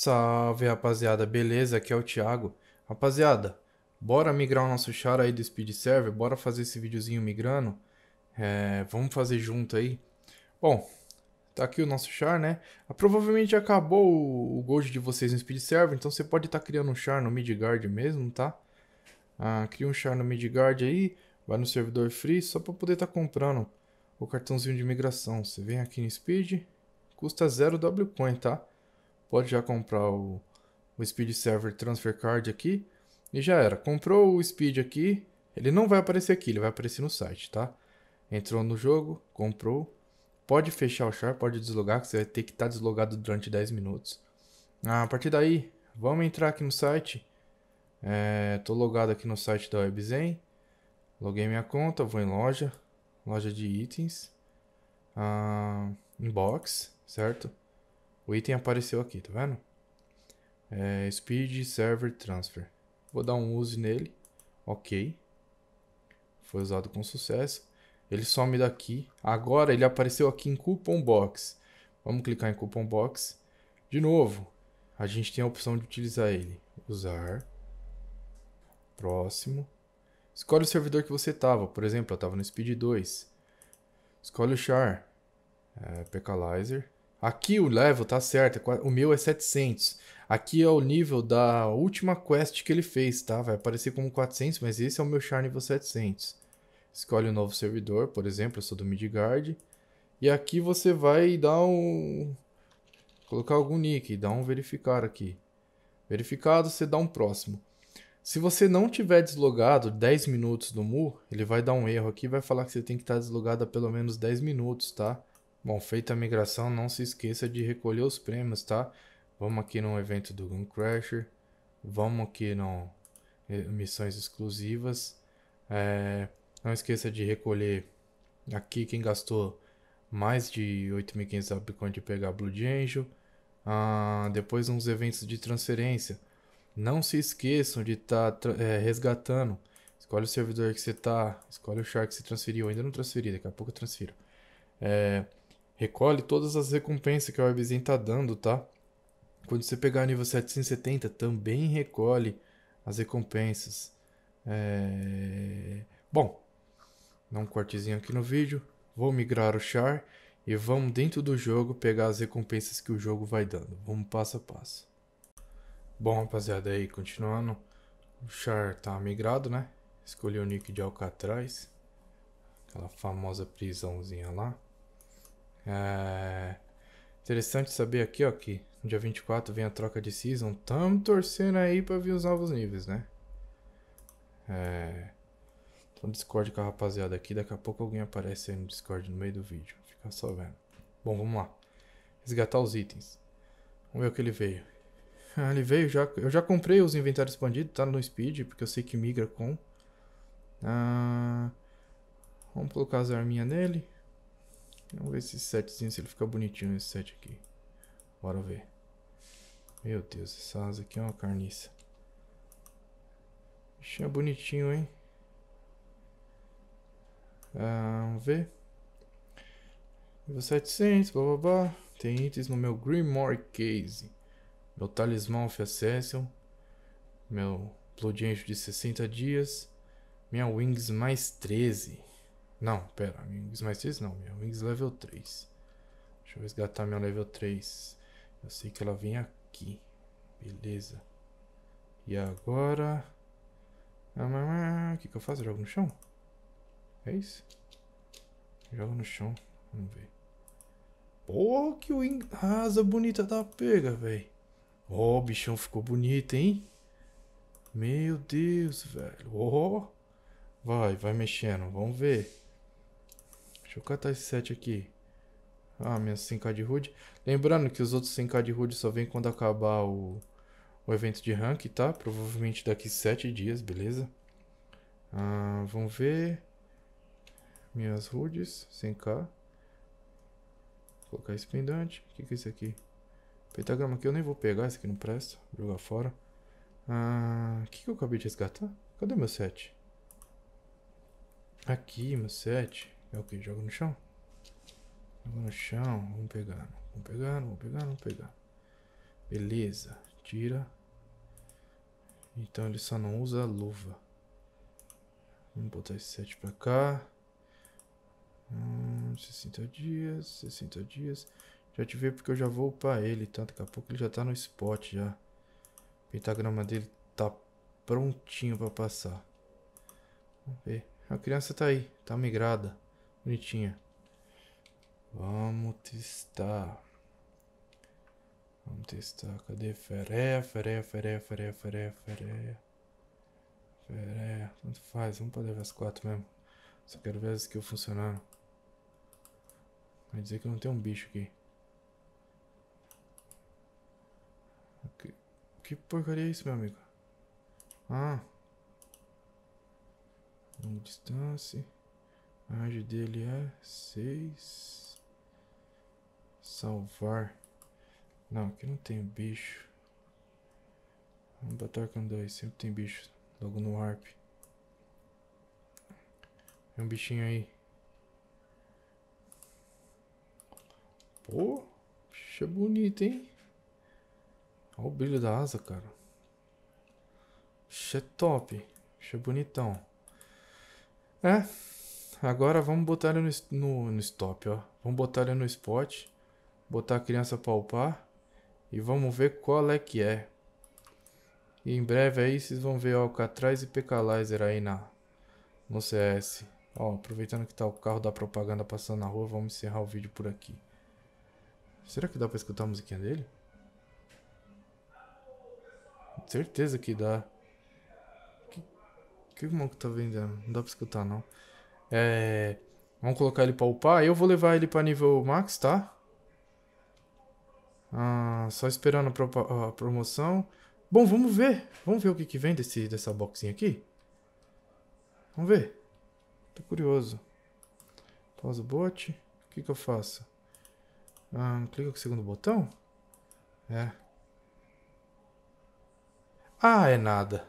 Salve rapaziada, beleza? Aqui é o Thiago. Rapaziada, bora migrar o nosso char aí do Speed Server, bora fazer esse videozinho migrando. É, vamos fazer junto aí. Bom, tá aqui o nosso char, né? Ah, provavelmente acabou o, gold de vocês no Speed Server, então você pode estar tá criando um char no Midgard mesmo, tá? Ah, cria um char no Midgard aí, vai no servidor free, só para poder estar tá comprando o cartãozinho de migração. Você vem aqui no Speed, custa 0 Wcoin, tá? pode já comprar o, o Speed Server Transfer Card aqui. E já era. Comprou o Speed aqui. Ele não vai aparecer aqui, ele vai aparecer no site, tá? Entrou no jogo, comprou. Pode fechar o char, pode deslogar, que você vai ter que estar tá deslogado durante 10 minutos. Ah, a partir daí, vamos entrar aqui no site. Estou é, logado aqui no site da WebZen. Loguei minha conta, vou em loja. Loja de itens. Ah, inbox, certo? O item apareceu aqui, tá vendo? É, Speed Server Transfer. Vou dar um use nele. Ok. Foi usado com sucesso. Ele some daqui. Agora ele apareceu aqui em Coupon Box. Vamos clicar em Coupon Box. De novo, a gente tem a opção de utilizar ele. Usar. Próximo. Escolhe o servidor que você estava. Por exemplo, eu estava no Speed 2. Escolhe o char. É, Pecalizer. Aqui o level tá certo, é o meu é 700. Aqui é o nível da última quest que ele fez, tá? Vai aparecer como 400, mas esse é o meu char nível 700. Escolhe um novo servidor, por exemplo, eu sou do Midgard. E aqui você vai dar um... Colocar algum nick, dar um verificar aqui. Verificado, você dá um próximo. Se você não tiver deslogado 10 minutos do Mu, ele vai dar um erro aqui vai falar que você tem que estar tá deslogado há pelo menos 10 minutos, tá? Bom, feita a migração, não se esqueça de recolher os prêmios, tá? Vamos aqui no evento do Gun Crasher. Vamos aqui no eh, missões exclusivas. É, não esqueça de recolher aqui quem gastou mais de 8.500 Bitcoin de pegar Blue Angel. Ah, depois uns eventos de transferência. Não se esqueçam de estar tá, é, resgatando. Escolhe o servidor que você está, escolhe o char que você transferiu. ainda não transferi, daqui a pouco eu transfiro. É, Recolhe todas as recompensas que o Webzinho tá dando, tá? Quando você pegar nível 770, também recolhe as recompensas. É... Bom, dá um cortezinho aqui no vídeo. Vou migrar o char e vamos dentro do jogo pegar as recompensas que o jogo vai dando. Vamos passo a passo. Bom, rapaziada, aí continuando. O char tá migrado, né? Escolhi o nick de Alcatraz. Aquela famosa prisãozinha lá. É... Interessante saber aqui, ó, que no dia 24 vem a troca de season. Tamo torcendo aí pra ver os novos níveis, né? É... Tô no Discord com a rapaziada aqui. Daqui a pouco alguém aparece aí no Discord no meio do vídeo. Fica só vendo. Bom, vamos lá. Resgatar os itens. Vamos ver o que ele veio. Ah, ele veio já. Eu já comprei os inventários expandidos, tá no Speed, porque eu sei que migra com. Ah, vamos colocar as arminhas nele. Vamos ver esse setzinho, se ele fica bonitinho esse set aqui. Bora ver. Meu Deus, essa asa aqui é uma carniça. Bichinho é bonitinho, hein? Ah, vamos ver. Nível 700, blá. Tem itens no meu Grimoire Case. Meu Talismã of Accession. Meu Blood Angel de 60 dias. Minha Wings mais 13. Não, pera. Wings mais 6 não. Minha Wings level 3. Deixa eu resgatar minha level 3. Eu sei que ela vem aqui. Beleza. E agora... O que, que eu faço? jogo no chão? É isso? Jogo no chão. Vamos ver. oh, que wing... asa bonita da pega, velho. Ó, oh, o bichão ficou bonito, hein? Meu Deus, velho. Ó. Oh. Vai, vai mexendo. Vamos ver. Deixa eu catar esse set aqui. Ah, minhas 5k de HUD. Lembrando que os outros 5k de HUD só vem quando acabar o, o evento de rank, tá? Provavelmente daqui 7 dias, beleza? Ah, vamos ver. Minhas HUDs, 100k. Vou colocar esse pendante. O que, que é isso aqui? Pentagrama aqui eu nem vou pegar, esse aqui não presta. Vou jogar fora. Ah, o ah, que, que eu acabei de resgatar? Cadê meu set? Aqui, meu set. É o que? Joga no chão? Joga no chão. Vamos pegando. Vamos pegando, vamos pegando, vamos pegar. Beleza. Tira. Então ele só não usa a luva. Vamos botar esse set pra cá. Hum, 60 dias, 60 dias. Já te ver porque eu já vou upar ele, tá? Daqui a pouco ele já tá no spot já. O pentagrama dele tá prontinho pra passar. Vamos ver. A criança tá aí, tá migrada. Bonitinha. Vamos testar. Vamos testar. Cadê? Feré, feré, feré, feré, feré, feré. Feré. Tanto faz. Vamos para ver as quatro mesmo. Só quero ver as skills funcionar. Vai dizer que não tem um bicho aqui. Que, que porcaria é isso, meu amigo? Ah. Longa distância. A rádio dele é 6. Salvar. Não, aqui não tem bicho. Vamos botar com dois. Sempre tem bicho. Logo no harp. Tem um bichinho aí. Pô, bicho é bonito, hein? Olha o brilho da asa, cara. Bicho é top. Bicho é bonitão. É. Agora vamos botar ele no, no, no stop, ó. Vamos botar ele no spot. Botar a criança palpar. E vamos ver qual é que é. E em breve aí vocês vão ver ó, Alcatraz e Pecalizer aí na, no CS. Ó, aproveitando que tá o carro da propaganda passando na rua, vamos encerrar o vídeo por aqui. Será que dá pra escutar a musiquinha dele? Certeza que dá. Que, que mão que tá vendendo? Não dá pra escutar não. É... Vamos colocar ele pra upar. Eu vou levar ele pra nível max, tá? Ah, só esperando a promoção. Bom, vamos ver. Vamos ver o que, que vem desse, dessa boxinha aqui. Vamos ver. Tô curioso. Pausa o bot. O que, que eu faço? Ah, clica com o segundo botão? É. Ah, é nada.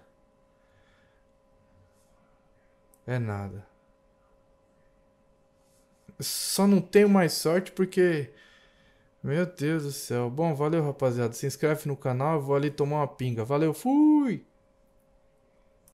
É nada. Só não tenho mais sorte porque. Meu Deus do céu. Bom, valeu, rapaziada. Se inscreve no canal, eu vou ali tomar uma pinga. Valeu, fui!